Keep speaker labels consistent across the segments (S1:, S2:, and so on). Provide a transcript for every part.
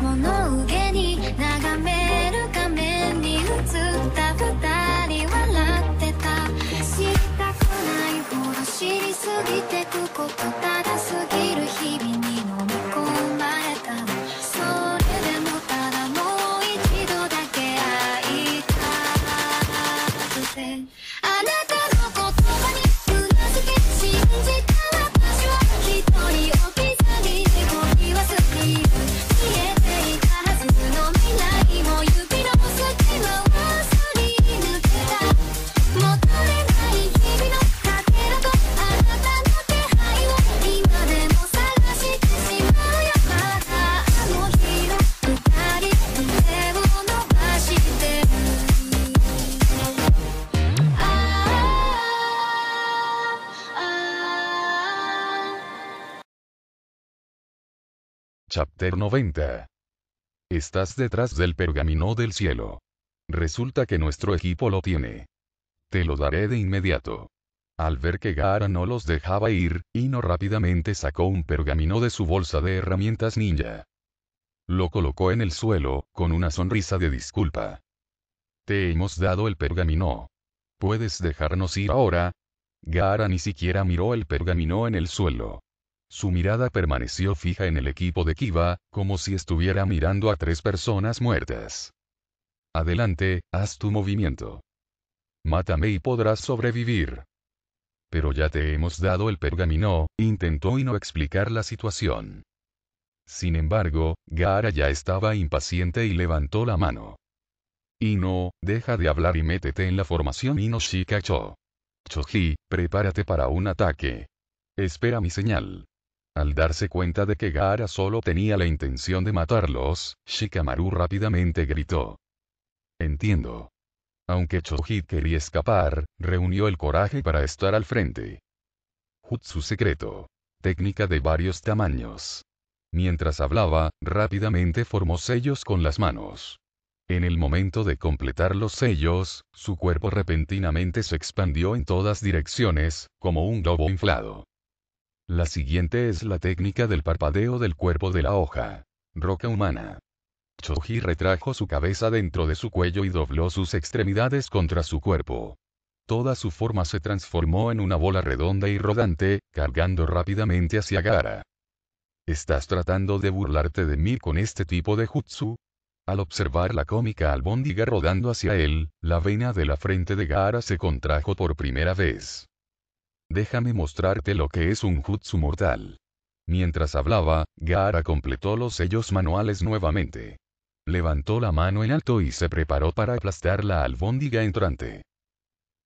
S1: 物憂げに眺める画面に映った2人笑ってた知りたくないほど知りすぎてくことだ Chapter 90. Estás detrás del pergamino del cielo. Resulta que nuestro equipo lo tiene. Te lo daré de inmediato. Al ver que Gara no los dejaba ir, Ino rápidamente sacó un pergamino de su bolsa de herramientas ninja. Lo colocó en el suelo, con una sonrisa de disculpa. Te hemos dado el pergamino. ¿Puedes dejarnos ir ahora? Gara ni siquiera miró el pergamino en el suelo. Su mirada permaneció fija en el equipo de Kiba, como si estuviera mirando a tres personas muertas. Adelante, haz tu movimiento. Mátame y podrás sobrevivir. Pero ya te hemos dado el pergamino, intentó no explicar la situación. Sin embargo, Gaara ya estaba impaciente y levantó la mano. Ino, deja de hablar y métete en la formación Ino cho Choji, prepárate para un ataque. Espera mi señal. Al darse cuenta de que Gaara solo tenía la intención de matarlos, Shikamaru rápidamente gritó. Entiendo. Aunque Choji quería escapar, reunió el coraje para estar al frente. Jutsu secreto. Técnica de varios tamaños. Mientras hablaba, rápidamente formó sellos con las manos. En el momento de completar los sellos, su cuerpo repentinamente se expandió en todas direcciones, como un globo inflado. La siguiente es la técnica del parpadeo del cuerpo de la hoja. Roca humana. Choji retrajo su cabeza dentro de su cuello y dobló sus extremidades contra su cuerpo. Toda su forma se transformó en una bola redonda y rodante, cargando rápidamente hacia Gara. ¿Estás tratando de burlarte de mí con este tipo de jutsu? Al observar la cómica albóndiga rodando hacia él, la vena de la frente de Gara se contrajo por primera vez déjame mostrarte lo que es un jutsu mortal. Mientras hablaba, Gaara completó los sellos manuales nuevamente. Levantó la mano en alto y se preparó para aplastar la albóndiga entrante.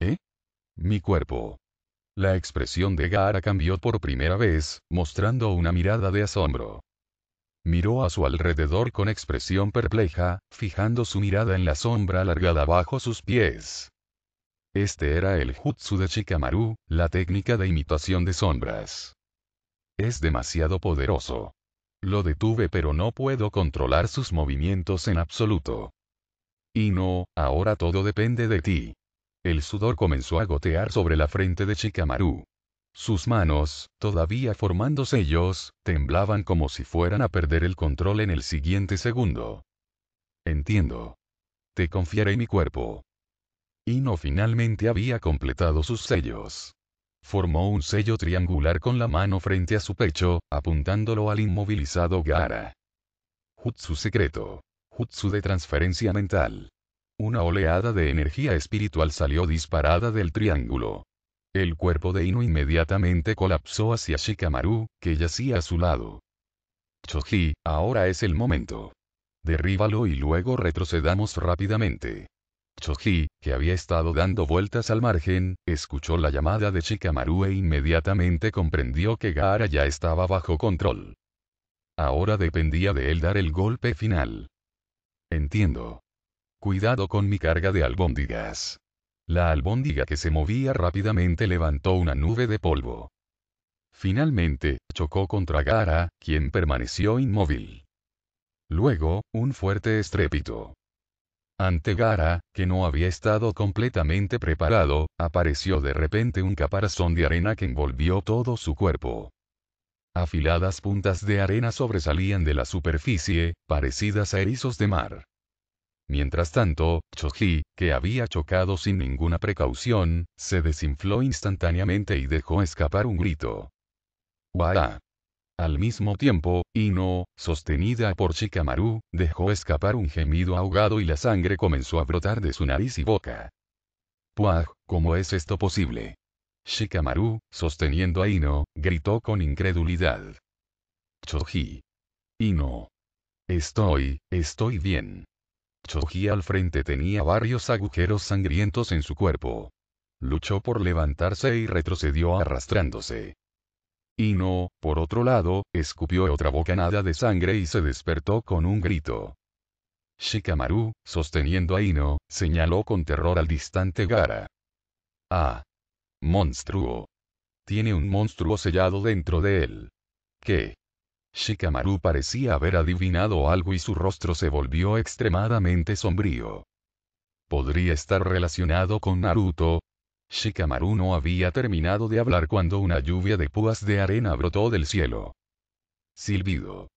S1: ¿Eh? Mi cuerpo. La expresión de Gara cambió por primera vez, mostrando una mirada de asombro. Miró a su alrededor con expresión perpleja, fijando su mirada en la sombra alargada bajo sus pies. Este era el jutsu de Shikamaru, la técnica de imitación de sombras. Es demasiado poderoso. Lo detuve pero no puedo controlar sus movimientos en absoluto. Y no, ahora todo depende de ti. El sudor comenzó a gotear sobre la frente de Shikamaru. Sus manos, todavía formándose ellos, temblaban como si fueran a perder el control en el siguiente segundo. Entiendo. Te confiaré mi cuerpo. Ino finalmente había completado sus sellos. Formó un sello triangular con la mano frente a su pecho, apuntándolo al inmovilizado Gara. Jutsu secreto. Jutsu de transferencia mental. Una oleada de energía espiritual salió disparada del triángulo. El cuerpo de Ino inmediatamente colapsó hacia Shikamaru, que yacía a su lado. Choji, ahora es el momento. Derríbalo y luego retrocedamos rápidamente. Choji, que había estado dando vueltas al margen, escuchó la llamada de Chikamaru e inmediatamente comprendió que Gara ya estaba bajo control. Ahora dependía de él dar el golpe final. Entiendo. Cuidado con mi carga de albóndigas. La albóndiga que se movía rápidamente levantó una nube de polvo. Finalmente, chocó contra Gara, quien permaneció inmóvil. Luego, un fuerte estrépito. Ante Gara, que no había estado completamente preparado, apareció de repente un caparazón de arena que envolvió todo su cuerpo. Afiladas puntas de arena sobresalían de la superficie, parecidas a erizos de mar. Mientras tanto, Choji, que había chocado sin ninguna precaución, se desinfló instantáneamente y dejó escapar un grito. ¡Wara! Al mismo tiempo, Ino, sostenida por Shikamaru, dejó escapar un gemido ahogado y la sangre comenzó a brotar de su nariz y boca. ¡Puah, ¿cómo es esto posible? Shikamaru, sosteniendo a Ino, gritó con incredulidad. Choji. Ino. Estoy, estoy bien. Choji al frente tenía varios agujeros sangrientos en su cuerpo. Luchó por levantarse y retrocedió arrastrándose. Ino, por otro lado, escupió otra bocanada de sangre y se despertó con un grito. Shikamaru, sosteniendo a Ino, señaló con terror al distante Gara. Ah. Monstruo. Tiene un monstruo sellado dentro de él. ¿Qué? Shikamaru parecía haber adivinado algo y su rostro se volvió extremadamente sombrío. Podría estar relacionado con Naruto, Shikamaru no había terminado de hablar cuando una lluvia de púas de arena brotó del cielo. Silbido.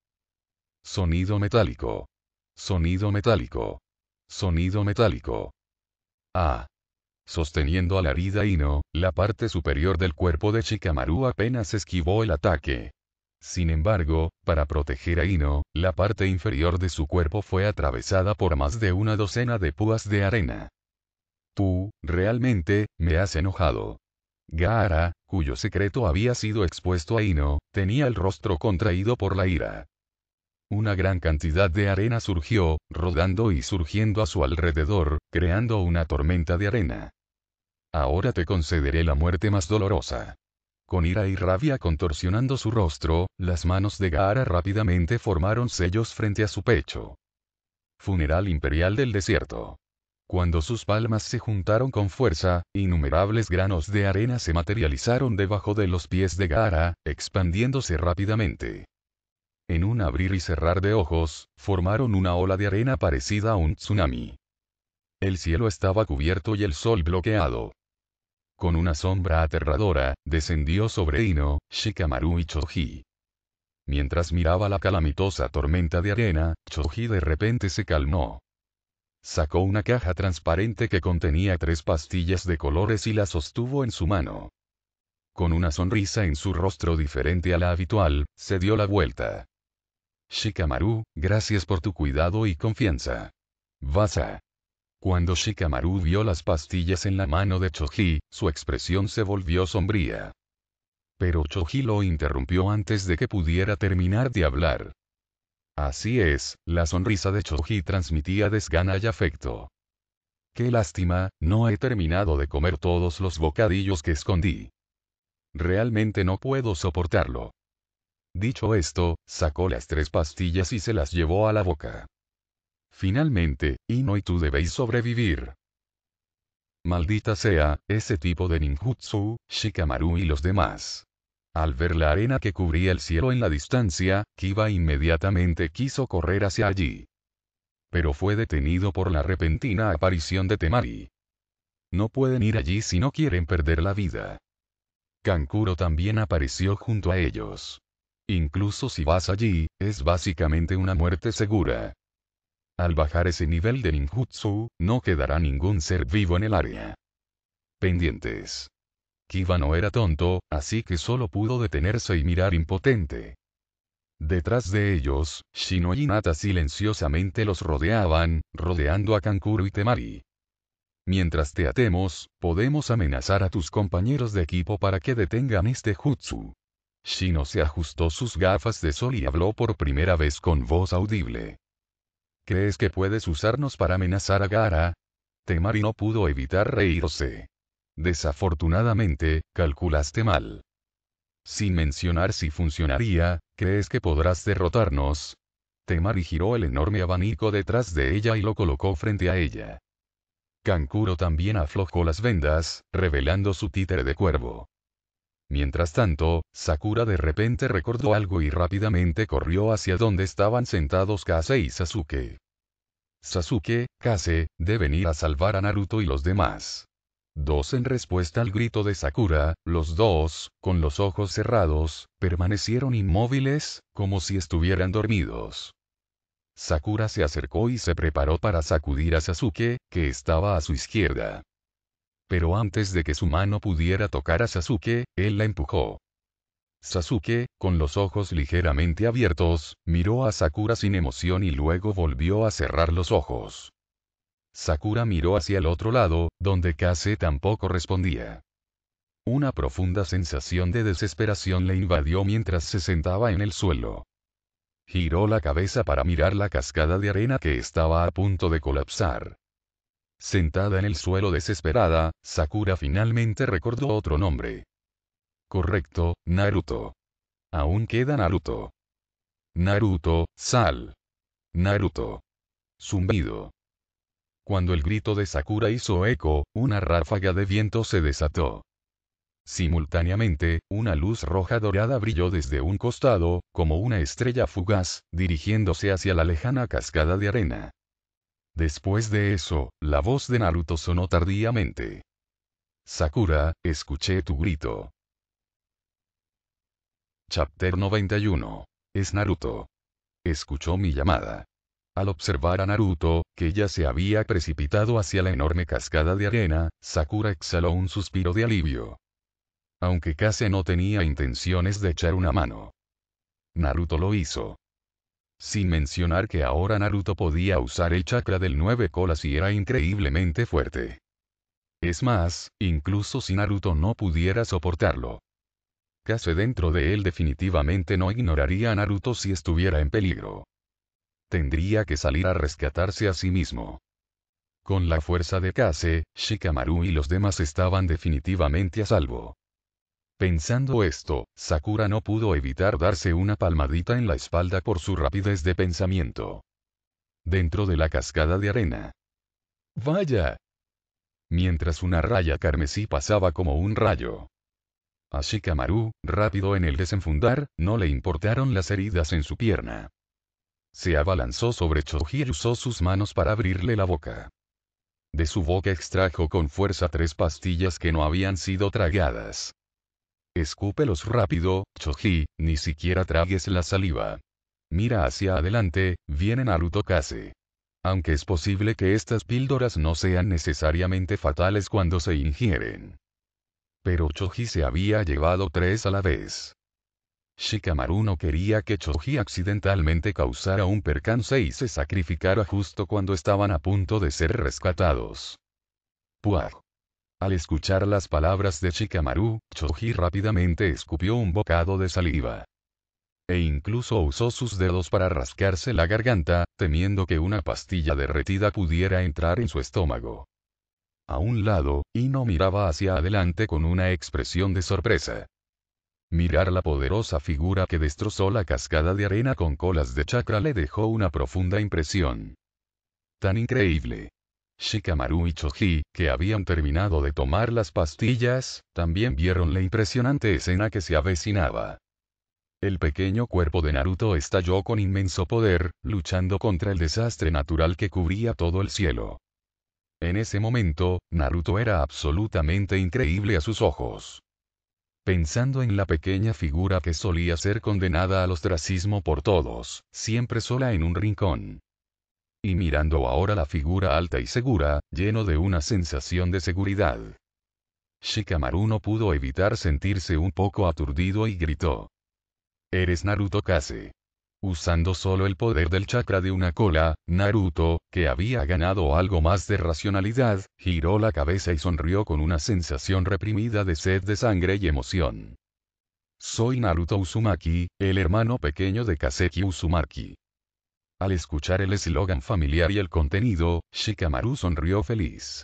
S1: Sonido metálico. Sonido metálico. Sonido metálico. Ah. Sosteniendo a la herida Ino, la parte superior del cuerpo de Shikamaru apenas esquivó el ataque. Sin embargo, para proteger a Ino, la parte inferior de su cuerpo fue atravesada por más de una docena de púas de arena. Tú, realmente, me has enojado. Gaara, cuyo secreto había sido expuesto a Hino, tenía el rostro contraído por la ira. Una gran cantidad de arena surgió, rodando y surgiendo a su alrededor, creando una tormenta de arena. Ahora te concederé la muerte más dolorosa. Con ira y rabia contorsionando su rostro, las manos de Gaara rápidamente formaron sellos frente a su pecho. Funeral Imperial del Desierto. Cuando sus palmas se juntaron con fuerza, innumerables granos de arena se materializaron debajo de los pies de Gara, expandiéndose rápidamente. En un abrir y cerrar de ojos, formaron una ola de arena parecida a un tsunami. El cielo estaba cubierto y el sol bloqueado. Con una sombra aterradora, descendió sobre Ino, Shikamaru y Choji. Mientras miraba la calamitosa tormenta de arena, Choji de repente se calmó sacó una caja transparente que contenía tres pastillas de colores y la sostuvo en su mano. Con una sonrisa en su rostro diferente a la habitual, se dio la vuelta. Shikamaru, gracias por tu cuidado y confianza. Vas Cuando Shikamaru vio las pastillas en la mano de Choji, su expresión se volvió sombría. Pero Choji lo interrumpió antes de que pudiera terminar de hablar. Así es, la sonrisa de Choji transmitía desgana y afecto. Qué lástima, no he terminado de comer todos los bocadillos que escondí. Realmente no puedo soportarlo. Dicho esto, sacó las tres pastillas y se las llevó a la boca. Finalmente, Ino y tú debéis sobrevivir. Maldita sea, ese tipo de ninjutsu, Shikamaru y los demás. Al ver la arena que cubría el cielo en la distancia, Kiba inmediatamente quiso correr hacia allí. Pero fue detenido por la repentina aparición de Temari. No pueden ir allí si no quieren perder la vida. Kankuro también apareció junto a ellos. Incluso si vas allí, es básicamente una muerte segura. Al bajar ese nivel de ninjutsu, no quedará ningún ser vivo en el área. Pendientes. Kiva no era tonto, así que solo pudo detenerse y mirar impotente. Detrás de ellos, Shino y Nata silenciosamente los rodeaban, rodeando a Kankuro y Temari. Mientras te atemos, podemos amenazar a tus compañeros de equipo para que detengan este jutsu. Shino se ajustó sus gafas de sol y habló por primera vez con voz audible. ¿Crees que puedes usarnos para amenazar a Gara? Temari no pudo evitar reírse. Desafortunadamente, calculaste mal. Sin mencionar si funcionaría, ¿crees que podrás derrotarnos? Temari giró el enorme abanico detrás de ella y lo colocó frente a ella. Kankuro también aflojó las vendas, revelando su títere de cuervo. Mientras tanto, Sakura de repente recordó algo y rápidamente corrió hacia donde estaban sentados Kase y Sasuke. Sasuke, Kase, deben ir a salvar a Naruto y los demás. Dos en respuesta al grito de Sakura, los dos, con los ojos cerrados, permanecieron inmóviles, como si estuvieran dormidos. Sakura se acercó y se preparó para sacudir a Sasuke, que estaba a su izquierda. Pero antes de que su mano pudiera tocar a Sasuke, él la empujó. Sasuke, con los ojos ligeramente abiertos, miró a Sakura sin emoción y luego volvió a cerrar los ojos. Sakura miró hacia el otro lado, donde Kase tampoco respondía. Una profunda sensación de desesperación le invadió mientras se sentaba en el suelo. Giró la cabeza para mirar la cascada de arena que estaba a punto de colapsar. Sentada en el suelo desesperada, Sakura finalmente recordó otro nombre. Correcto, Naruto. Aún queda Naruto. Naruto, sal. Naruto. Zumbido. Cuando el grito de Sakura hizo eco, una ráfaga de viento se desató. Simultáneamente, una luz roja dorada brilló desde un costado, como una estrella fugaz, dirigiéndose hacia la lejana cascada de arena. Después de eso, la voz de Naruto sonó tardíamente. Sakura, escuché tu grito. Chapter 91. Es Naruto. Escuchó mi llamada. Al observar a Naruto, que ya se había precipitado hacia la enorme cascada de arena, Sakura exhaló un suspiro de alivio. Aunque Kase no tenía intenciones de echar una mano. Naruto lo hizo. Sin mencionar que ahora Naruto podía usar el chakra del nueve colas y era increíblemente fuerte. Es más, incluso si Naruto no pudiera soportarlo. Kase dentro de él definitivamente no ignoraría a Naruto si estuviera en peligro. Tendría que salir a rescatarse a sí mismo. Con la fuerza de Kase, Shikamaru y los demás estaban definitivamente a salvo. Pensando esto, Sakura no pudo evitar darse una palmadita en la espalda por su rapidez de pensamiento. Dentro de la cascada de arena. ¡Vaya! Mientras una raya carmesí pasaba como un rayo. A Shikamaru, rápido en el desenfundar, no le importaron las heridas en su pierna. Se abalanzó sobre Choji y usó sus manos para abrirle la boca. De su boca extrajo con fuerza tres pastillas que no habían sido tragadas. Escúpelos rápido, Choji, ni siquiera tragues la saliva. Mira hacia adelante, Vienen a Kase. Aunque es posible que estas píldoras no sean necesariamente fatales cuando se ingieren. Pero Choji se había llevado tres a la vez. Shikamaru no quería que Choji accidentalmente causara un percance y se sacrificara justo cuando estaban a punto de ser rescatados. Puah. Al escuchar las palabras de Shikamaru, Choji rápidamente escupió un bocado de saliva. E incluso usó sus dedos para rascarse la garganta, temiendo que una pastilla derretida pudiera entrar en su estómago. A un lado, Ino miraba hacia adelante con una expresión de sorpresa. Mirar la poderosa figura que destrozó la cascada de arena con colas de chakra le dejó una profunda impresión. Tan increíble. Shikamaru y Choji, que habían terminado de tomar las pastillas, también vieron la impresionante escena que se avecinaba. El pequeño cuerpo de Naruto estalló con inmenso poder, luchando contra el desastre natural que cubría todo el cielo. En ese momento, Naruto era absolutamente increíble a sus ojos pensando en la pequeña figura que solía ser condenada al ostracismo por todos, siempre sola en un rincón. Y mirando ahora la figura alta y segura, lleno de una sensación de seguridad. Shikamaru no pudo evitar sentirse un poco aturdido y gritó. Eres Naruto Kase usando solo el poder del chakra de una cola, Naruto, que había ganado algo más de racionalidad, giró la cabeza y sonrió con una sensación reprimida de sed de sangre y emoción. Soy Naruto Uzumaki, el hermano pequeño de Kaseki Uzumaki. Al escuchar el eslogan familiar y el contenido, Shikamaru sonrió feliz.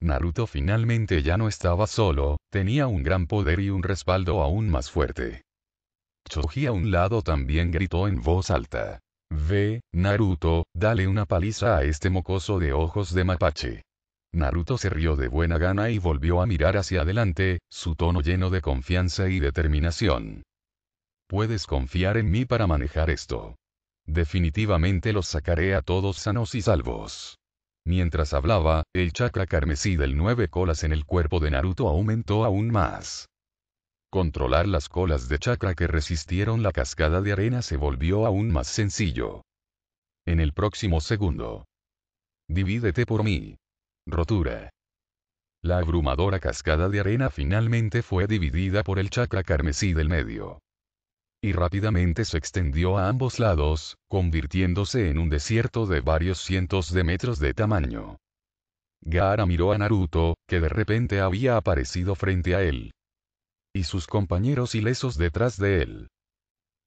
S1: Naruto finalmente ya no estaba solo, tenía un gran poder y un respaldo aún más fuerte. Choji a un lado también gritó en voz alta. Ve, Naruto, dale una paliza a este mocoso de ojos de mapache. Naruto se rió de buena gana y volvió a mirar hacia adelante, su tono lleno de confianza y determinación. Puedes confiar en mí para manejar esto. Definitivamente los sacaré a todos sanos y salvos. Mientras hablaba, el chakra carmesí del nueve colas en el cuerpo de Naruto aumentó aún más. Controlar las colas de chakra que resistieron la cascada de arena se volvió aún más sencillo. En el próximo segundo. Divídete por mí. Rotura. La abrumadora cascada de arena finalmente fue dividida por el chakra carmesí del medio. Y rápidamente se extendió a ambos lados, convirtiéndose en un desierto de varios cientos de metros de tamaño. Gaara miró a Naruto, que de repente había aparecido frente a él y sus compañeros ilesos detrás de él.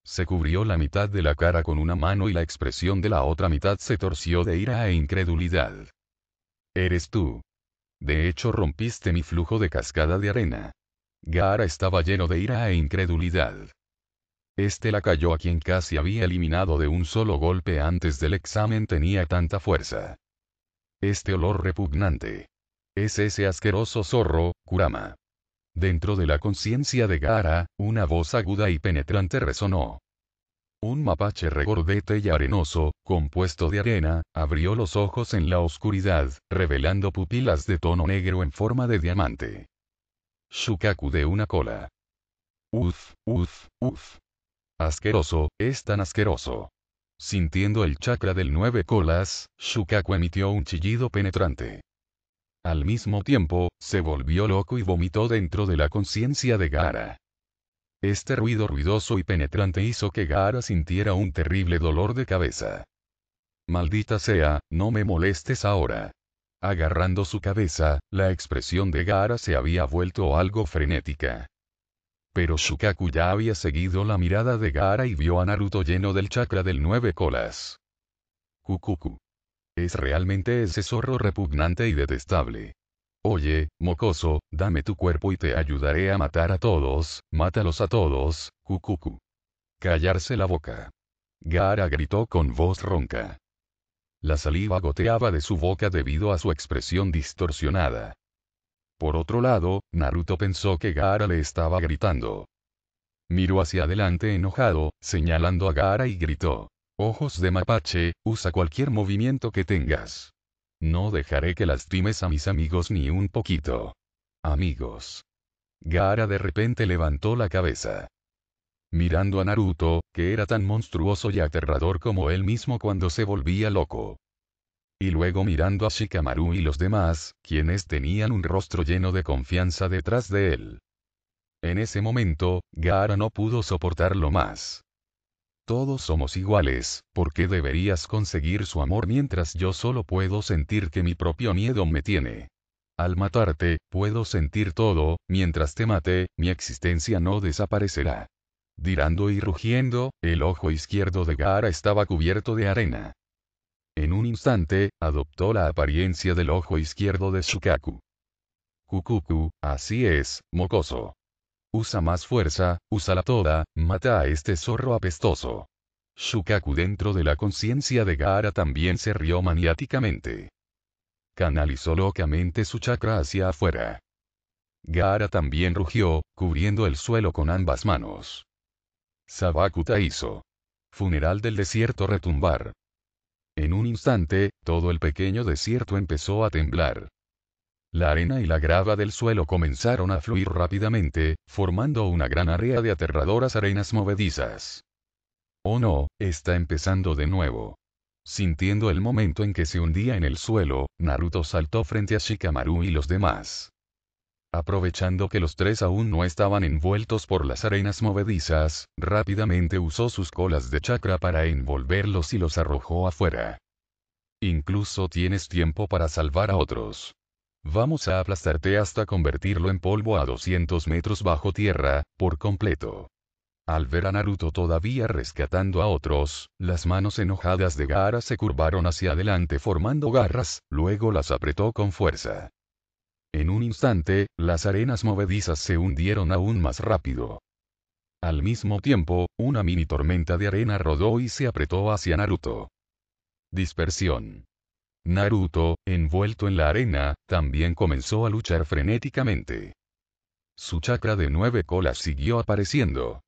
S1: Se cubrió la mitad de la cara con una mano y la expresión de la otra mitad se torció de ira e incredulidad. Eres tú. De hecho rompiste mi flujo de cascada de arena. Gaara estaba lleno de ira e incredulidad. Este la cayó a quien casi había eliminado de un solo golpe antes del examen tenía tanta fuerza. Este olor repugnante. Es ese asqueroso zorro, Kurama. Dentro de la conciencia de Gara, una voz aguda y penetrante resonó. Un mapache regordete y arenoso, compuesto de arena, abrió los ojos en la oscuridad, revelando pupilas de tono negro en forma de diamante. Shukaku de una cola. Uf, uf, uf. Asqueroso, es tan asqueroso. Sintiendo el chakra del nueve colas, Shukaku emitió un chillido penetrante. Al mismo tiempo, se volvió loco y vomitó dentro de la conciencia de Gara. Este ruido ruidoso y penetrante hizo que Gara sintiera un terrible dolor de cabeza. Maldita sea, no me molestes ahora. Agarrando su cabeza, la expresión de Gara se había vuelto algo frenética. Pero Shukaku ya había seguido la mirada de Gara y vio a Naruto lleno del chakra del nueve colas. Kukuku. Es realmente ese zorro repugnante y detestable. Oye, mocoso, dame tu cuerpo y te ayudaré a matar a todos, mátalos a todos, cucucu. Callarse la boca. Gara gritó con voz ronca. La saliva goteaba de su boca debido a su expresión distorsionada. Por otro lado, Naruto pensó que Gara le estaba gritando. Miró hacia adelante enojado, señalando a Gara y gritó. Ojos de mapache, usa cualquier movimiento que tengas. No dejaré que lastimes a mis amigos ni un poquito. Amigos. Gara de repente levantó la cabeza. Mirando a Naruto, que era tan monstruoso y aterrador como él mismo cuando se volvía loco. Y luego mirando a Shikamaru y los demás, quienes tenían un rostro lleno de confianza detrás de él. En ese momento, Gaara no pudo soportarlo más. Todos somos iguales, ¿por qué deberías conseguir su amor mientras yo solo puedo sentir que mi propio miedo me tiene? Al matarte, puedo sentir todo, mientras te mate, mi existencia no desaparecerá. Dirando y rugiendo, el ojo izquierdo de Gaara estaba cubierto de arena. En un instante, adoptó la apariencia del ojo izquierdo de Shukaku. Kukuku, así es, mocoso. Usa más fuerza, úsala toda, mata a este zorro apestoso. Shukaku dentro de la conciencia de Gaara también se rió maniáticamente. Canalizó locamente su chakra hacia afuera. Gaara también rugió, cubriendo el suelo con ambas manos. Sabakuta hizo. Funeral del desierto retumbar. En un instante, todo el pequeño desierto empezó a temblar. La arena y la grava del suelo comenzaron a fluir rápidamente, formando una gran área de aterradoras arenas movedizas. Oh no, está empezando de nuevo. Sintiendo el momento en que se hundía en el suelo, Naruto saltó frente a Shikamaru y los demás. Aprovechando que los tres aún no estaban envueltos por las arenas movedizas, rápidamente usó sus colas de chakra para envolverlos y los arrojó afuera. Incluso tienes tiempo para salvar a otros. Vamos a aplastarte hasta convertirlo en polvo a 200 metros bajo tierra, por completo. Al ver a Naruto todavía rescatando a otros, las manos enojadas de Gaara se curvaron hacia adelante formando garras, luego las apretó con fuerza. En un instante, las arenas movedizas se hundieron aún más rápido. Al mismo tiempo, una mini tormenta de arena rodó y se apretó hacia Naruto. Dispersión. Naruto, envuelto en la arena, también comenzó a luchar frenéticamente. Su chakra de nueve colas siguió apareciendo.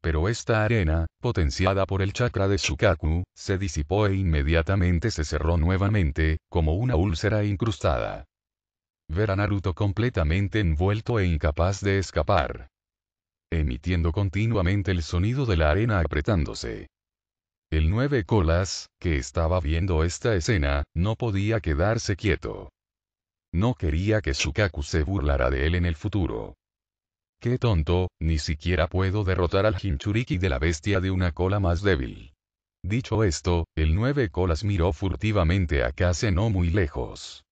S1: Pero esta arena, potenciada por el chakra de Shukaku, se disipó e inmediatamente se cerró nuevamente, como una úlcera incrustada. Ver a Naruto completamente envuelto e incapaz de escapar. Emitiendo continuamente el sonido de la arena apretándose. El nueve colas, que estaba viendo esta escena, no podía quedarse quieto. No quería que Shukaku se burlara de él en el futuro. Qué tonto, ni siquiera puedo derrotar al Hinchuriki de la bestia de una cola más débil. Dicho esto, el nueve colas miró furtivamente a Kase no muy lejos.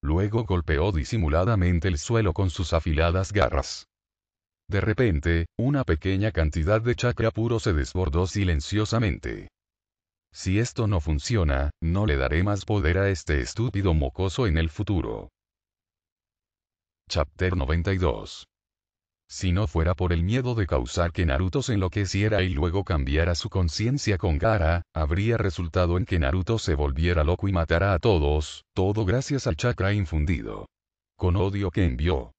S1: Luego golpeó disimuladamente el suelo con sus afiladas garras. De repente, una pequeña cantidad de chakra puro se desbordó silenciosamente. Si esto no funciona, no le daré más poder a este estúpido mocoso en el futuro. Chapter 92 si no fuera por el miedo de causar que Naruto se enloqueciera y luego cambiara su conciencia con Gara, habría resultado en que Naruto se volviera loco y matara a todos, todo gracias al chakra infundido. Con odio que envió.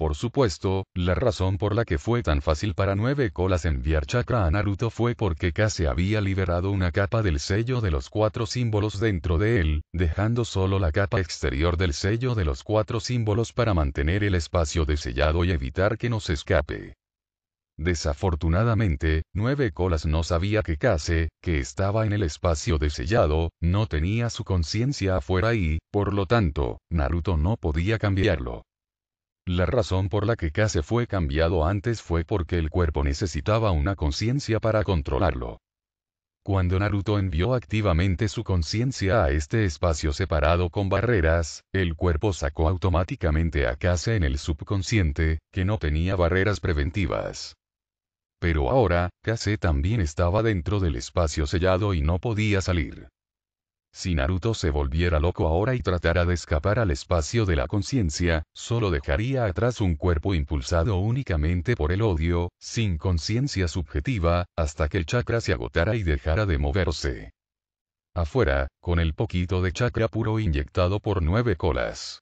S1: Por supuesto, la razón por la que fue tan fácil para Nueve Colas enviar chakra a Naruto fue porque Kase había liberado una capa del sello de los cuatro símbolos dentro de él, dejando solo la capa exterior del sello de los cuatro símbolos para mantener el espacio desellado y evitar que nos escape. Desafortunadamente, Nueve Colas no sabía que Kase, que estaba en el espacio desellado, no tenía su conciencia afuera y, por lo tanto, Naruto no podía cambiarlo. La razón por la que Kase fue cambiado antes fue porque el cuerpo necesitaba una conciencia para controlarlo. Cuando Naruto envió activamente su conciencia a este espacio separado con barreras, el cuerpo sacó automáticamente a Kase en el subconsciente, que no tenía barreras preventivas. Pero ahora, Kase también estaba dentro del espacio sellado y no podía salir. Si Naruto se volviera loco ahora y tratara de escapar al espacio de la conciencia, solo dejaría atrás un cuerpo impulsado únicamente por el odio, sin conciencia subjetiva, hasta que el chakra se agotara y dejara de moverse. Afuera, con el poquito de chakra puro inyectado por nueve colas.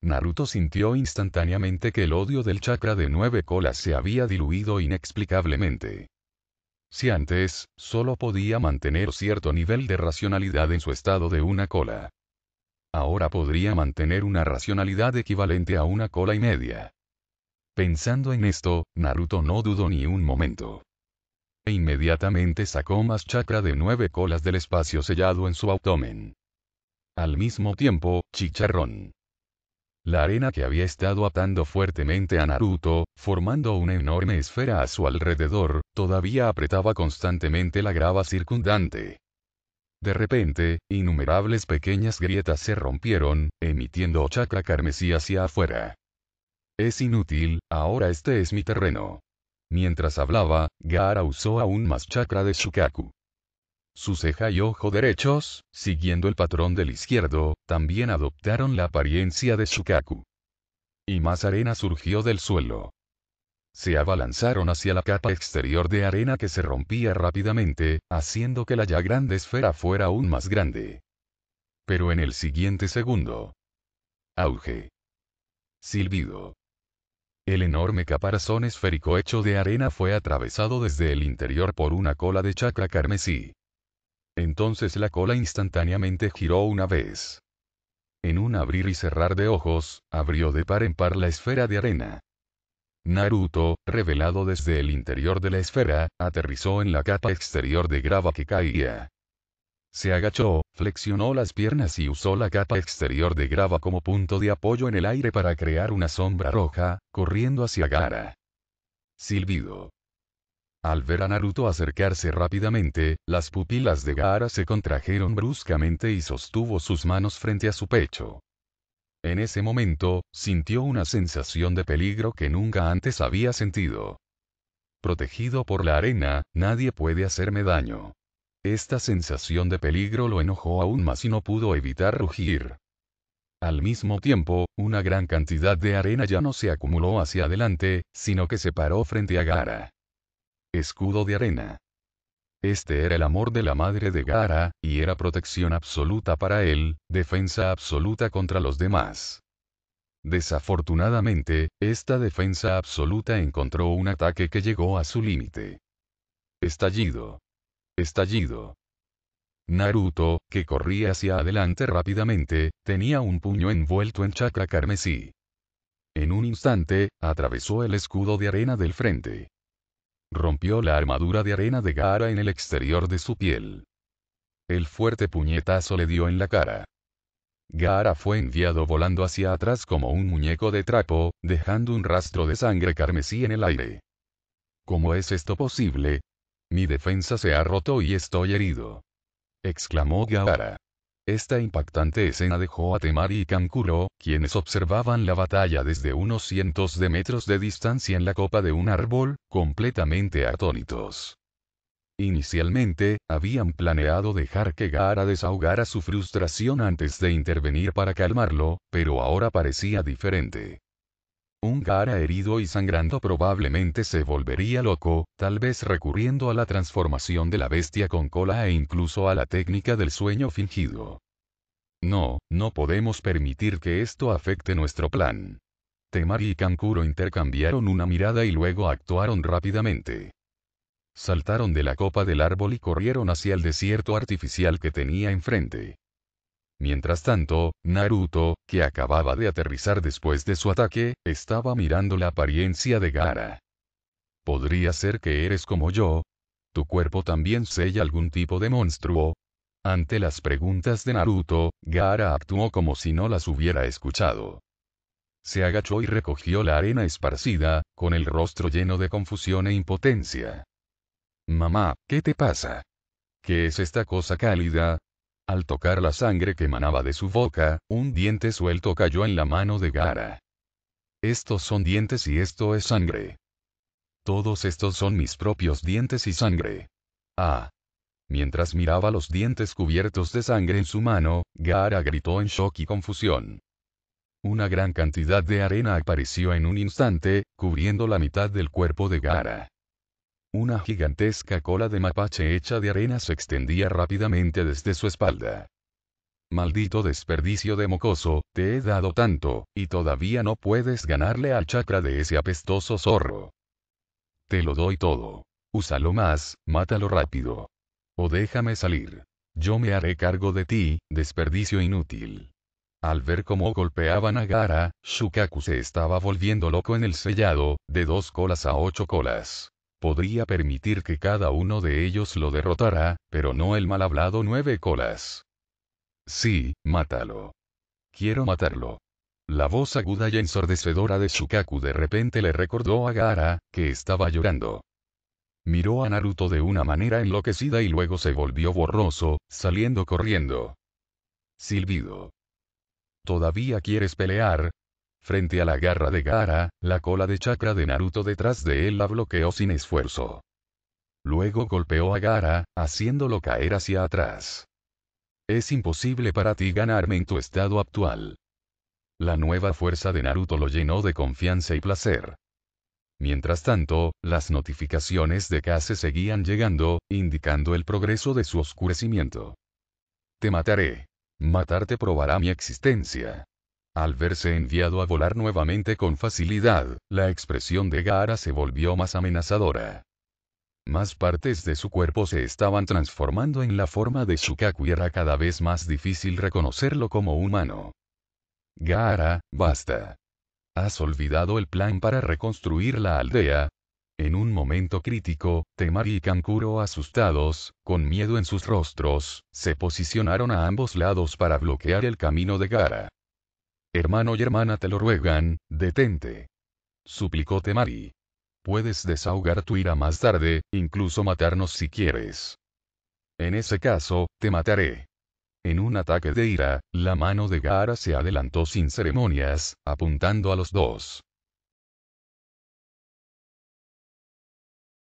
S1: Naruto sintió instantáneamente que el odio del chakra de nueve colas se había diluido inexplicablemente. Si antes, solo podía mantener cierto nivel de racionalidad en su estado de una cola. Ahora podría mantener una racionalidad equivalente a una cola y media. Pensando en esto, Naruto no dudó ni un momento. E inmediatamente sacó más chakra de nueve colas del espacio sellado en su abdomen. Al mismo tiempo, Chicharrón la arena que había estado atando fuertemente a Naruto, formando una enorme esfera a su alrededor, todavía apretaba constantemente la grava circundante. De repente, innumerables pequeñas grietas se rompieron, emitiendo chakra carmesí hacia afuera. Es inútil, ahora este es mi terreno. Mientras hablaba, Gaara usó aún más chakra de Shukaku. Su ceja y ojo derechos, siguiendo el patrón del izquierdo, también adoptaron la apariencia de Shukaku. Y más arena surgió del suelo. Se abalanzaron hacia la capa exterior de arena que se rompía rápidamente, haciendo que la ya grande esfera fuera aún más grande. Pero en el siguiente segundo. Auge. Silbido. El enorme caparazón esférico hecho de arena fue atravesado desde el interior por una cola de chakra carmesí. Entonces la cola instantáneamente giró una vez. En un abrir y cerrar de ojos, abrió de par en par la esfera de arena. Naruto, revelado desde el interior de la esfera, aterrizó en la capa exterior de grava que caía. Se agachó, flexionó las piernas y usó la capa exterior de grava como punto de apoyo en el aire para crear una sombra roja, corriendo hacia Gara. Silbido. Al ver a Naruto acercarse rápidamente, las pupilas de Gara se contrajeron bruscamente y sostuvo sus manos frente a su pecho. En ese momento, sintió una sensación de peligro que nunca antes había sentido. Protegido por la arena, nadie puede hacerme daño. Esta sensación de peligro lo enojó aún más y no pudo evitar rugir. Al mismo tiempo, una gran cantidad de arena ya no se acumuló hacia adelante, sino que se paró frente a Gara escudo de arena. Este era el amor de la madre de Gara, y era protección absoluta para él, defensa absoluta contra los demás. Desafortunadamente, esta defensa absoluta encontró un ataque que llegó a su límite. Estallido. Estallido. Naruto, que corría hacia adelante rápidamente, tenía un puño envuelto en chakra carmesí. En un instante, atravesó el escudo de arena del frente rompió la armadura de arena de Gaara en el exterior de su piel. El fuerte puñetazo le dio en la cara. Gaara fue enviado volando hacia atrás como un muñeco de trapo, dejando un rastro de sangre carmesí en el aire. ¿Cómo es esto posible? Mi defensa se ha roto y estoy herido. exclamó Gaara. Esta impactante escena dejó a Temari y Kankuro, quienes observaban la batalla desde unos cientos de metros de distancia en la copa de un árbol, completamente atónitos. Inicialmente, habían planeado dejar que Gaara desahogara su frustración antes de intervenir para calmarlo, pero ahora parecía diferente. Un cara herido y sangrando probablemente se volvería loco, tal vez recurriendo a la transformación de la bestia con cola e incluso a la técnica del sueño fingido. No, no podemos permitir que esto afecte nuestro plan. Temari y Kankuro intercambiaron una mirada y luego actuaron rápidamente. Saltaron de la copa del árbol y corrieron hacia el desierto artificial que tenía enfrente. Mientras tanto, Naruto, que acababa de aterrizar después de su ataque, estaba mirando la apariencia de Gara. ¿Podría ser que eres como yo? ¿Tu cuerpo también sella algún tipo de monstruo? Ante las preguntas de Naruto, Gara actuó como si no las hubiera escuchado. Se agachó y recogió la arena esparcida, con el rostro lleno de confusión e impotencia. Mamá, ¿qué te pasa? ¿Qué es esta cosa cálida? Al tocar la sangre que manaba de su boca, un diente suelto cayó en la mano de Gara. Estos son dientes y esto es sangre. Todos estos son mis propios dientes y sangre. Ah. Mientras miraba los dientes cubiertos de sangre en su mano, Gara gritó en shock y confusión. Una gran cantidad de arena apareció en un instante, cubriendo la mitad del cuerpo de Gara. Una gigantesca cola de mapache hecha de arena se extendía rápidamente desde su espalda. Maldito desperdicio de mocoso, te he dado tanto, y todavía no puedes ganarle al chakra de ese apestoso zorro. Te lo doy todo. Úsalo más, mátalo rápido. O déjame salir. Yo me haré cargo de ti, desperdicio inútil. Al ver cómo golpeaban a Gara, Shukaku se estaba volviendo loco en el sellado, de dos colas a ocho colas podría permitir que cada uno de ellos lo derrotara, pero no el mal hablado nueve colas. Sí, mátalo. Quiero matarlo. La voz aguda y ensordecedora de Shukaku de repente le recordó a Gaara, que estaba llorando. Miró a Naruto de una manera enloquecida y luego se volvió borroso, saliendo corriendo. Silbido. ¿Todavía quieres pelear? Frente a la garra de Gara, la cola de chakra de Naruto detrás de él la bloqueó sin esfuerzo. Luego golpeó a Gara, haciéndolo caer hacia atrás. Es imposible para ti ganarme en tu estado actual. La nueva fuerza de Naruto lo llenó de confianza y placer. Mientras tanto, las notificaciones de Kase seguían llegando, indicando el progreso de su oscurecimiento. Te mataré. Matarte probará mi existencia. Al verse enviado a volar nuevamente con facilidad, la expresión de Gaara se volvió más amenazadora. Más partes de su cuerpo se estaban transformando en la forma de Shukaku y era cada vez más difícil reconocerlo como humano. Gaara, basta. ¿Has olvidado el plan para reconstruir la aldea? En un momento crítico, Temari y Kankuro asustados, con miedo en sus rostros, se posicionaron a ambos lados para bloquear el camino de Gara hermano y hermana te lo ruegan, detente. Suplicó Temari. Puedes desahogar tu ira más tarde, incluso matarnos si quieres. En ese caso, te mataré. En un ataque de ira, la mano de Gaara se adelantó sin ceremonias, apuntando a los dos.